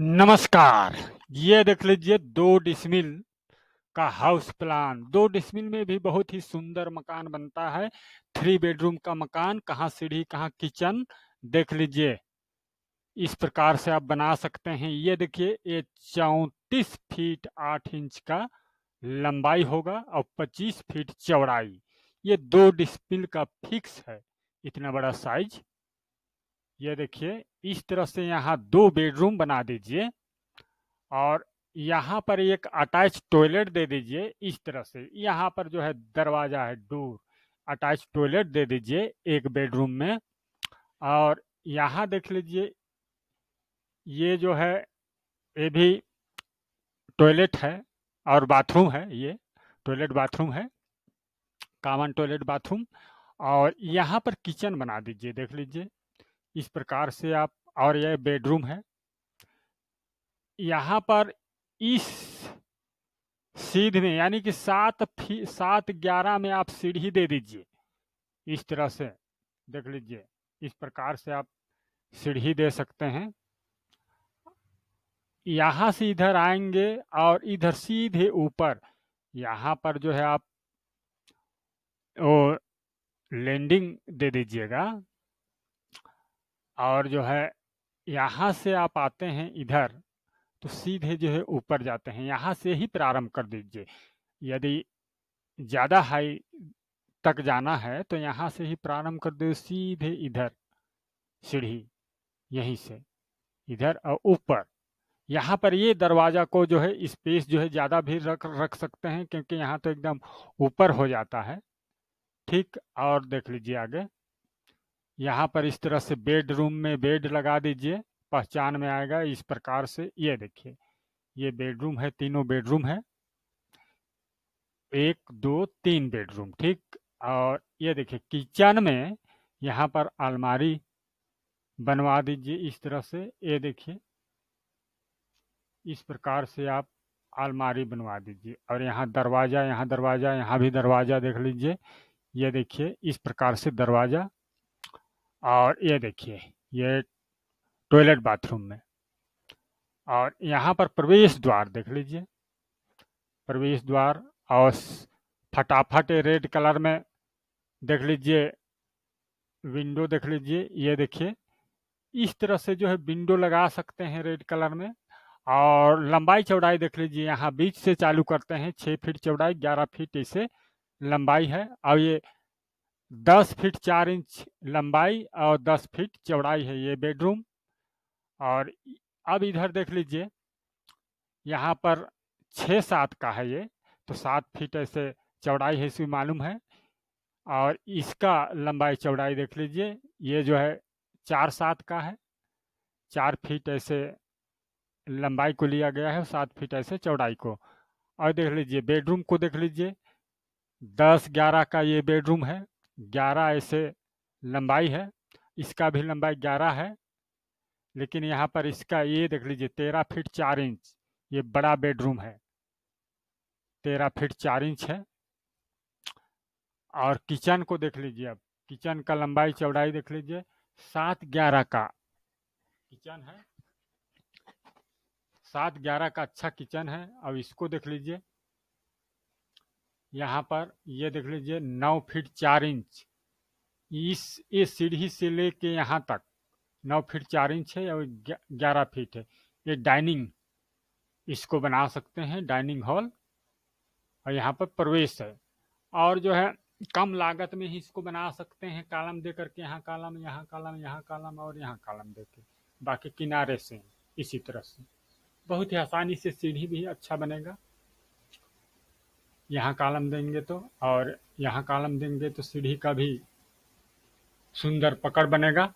नमस्कार ये देख लीजिए दो डिसमिल का हाउस प्लान दो डिसमिल में भी बहुत ही सुंदर मकान बनता है थ्री बेडरूम का मकान कहाँ सीढ़ी कहाँ किचन देख लीजिए इस प्रकार से आप बना सकते हैं ये देखिए ये चौंतीस फीट आठ इंच का लंबाई होगा और पच्चीस फीट चौड़ाई ये दो डिसमिल का फिक्स है इतना बड़ा साइज ये देखिए इस तरह से यहाँ दो बेडरूम बना दीजिए और यहाँ पर एक अटैच टॉयलेट दे दीजिए इस तरह से यहाँ पर जो है दरवाज़ा है डोर अटैच टॉयलेट दे दीजिए एक बेडरूम में और यहाँ देख लीजिए ये जो है ये भी टॉयलेट है और बाथरूम है ये टॉयलेट बाथरूम है कॉमन टॉयलेट बाथरूम और यहाँ पर किचन बना दीजिए देख लीजिए इस प्रकार से आप और यह बेडरूम है यहाँ पर इस सीध में यानी कि सात फी सात ग्यारह में आप सीढ़ी दे दीजिए इस तरह से देख लीजिए इस प्रकार से आप सीढ़ी दे सकते हैं यहाँ से इधर आएंगे और इधर सीधे ऊपर यहाँ पर जो है आप वो लैंडिंग दे दीजिएगा और जो है यहाँ से आप आते हैं इधर तो सीधे जो है ऊपर जाते हैं यहाँ से ही प्रारंभ कर दीजिए यदि ज़्यादा हाई तक जाना है तो यहाँ से ही प्रारंभ कर दो सीधे इधर सीढ़ी यहीं से इधर और ऊपर यहाँ पर ये दरवाज़ा को जो है स्पेस जो है ज़्यादा भी रख रख सकते हैं क्योंकि यहाँ तो एकदम ऊपर हो जाता है ठीक और देख लीजिए आगे यहाँ पर इस तरह से बेडरूम में बेड लगा दीजिए पहचान में आएगा इस प्रकार से ये देखिए ये बेडरूम है तीनों बेडरूम है एक दो तीन बेडरूम ठीक और ये देखिए किचन में यहाँ पर अलमारी बनवा दीजिए इस तरह से ये देखिए इस प्रकार से आप अलमारी बनवा दीजिए और यहाँ दरवाज़ा यहाँ दरवाज़ा यहाँ भी दरवाज़ा देख लीजिए ये देखिए इस प्रकार से दरवाज़ा और ये देखिए ये टॉयलेट बाथरूम में और यहाँ पर प्रवेश द्वार देख लीजिए प्रवेश द्वार और फटाफट रेड कलर में देख लीजिए विंडो देख लीजिए ये देखिए इस तरह से जो है विंडो लगा सकते हैं रेड कलर में और लंबाई चौड़ाई देख लीजिए यहाँ बीच से चालू करते हैं छः फीट चौड़ाई ग्यारह फीट इसे लंबाई है और ये दस फीट चार इंच लंबाई और दस फीट चौड़ाई है ये बेडरूम और अब इधर देख लीजिए यहाँ पर छः सात का है ये तो सात फीट ऐसे चौड़ाई है इसमें मालूम है और इसका लंबाई चौड़ाई देख लीजिए ये जो है चार सात का है चार फीट ऐसे लंबाई को लिया गया है और सात फीट ऐसे चौड़ाई को और देख लीजिए बेडरूम को देख लीजिए दस ग्यारह का ये बेडरूम है ग्यारह ऐसे लंबाई है इसका भी लंबाई ग्यारह है लेकिन यहाँ पर इसका ये देख लीजिए तेरह फीट चार इंच ये बड़ा बेडरूम है तेरह फीट चार इंच है और किचन को देख लीजिए अब किचन का लंबाई चौड़ाई देख लीजिए सात ग्यारह का किचन है सात ग्यारह का अच्छा किचन है अब इसको देख लीजिए यहाँ पर ये देख लीजिए नौ फीट चार इंच इस ये सीढ़ी से लेके यहाँ तक नौ फीट चार इंच है और ग्यारह फीट है ये डाइनिंग इसको बना सकते हैं डाइनिंग हॉल और यहाँ पर प्रवेश है और जो है कम लागत में ही इसको बना सकते हैं कालम दे करके यहाँ कालम यहाँ कालम यहाँ कालम और यहाँ कालम दे के बाकी किनारे से इसी तरह से बहुत ही आसानी से सीढ़ी भी अच्छा बनेगा यहाँ कालम देंगे तो और यहाँ कालम देंगे तो सीढ़ी का भी सुंदर पकड़ बनेगा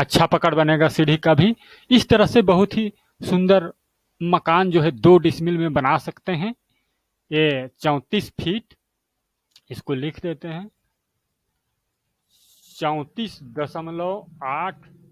अच्छा पकड़ बनेगा सीढ़ी का भी इस तरह से बहुत ही सुंदर मकान जो है दो डिसमिल में बना सकते हैं ये चौंतीस फीट इसको लिख देते हैं चौंतीस दशमलव आठ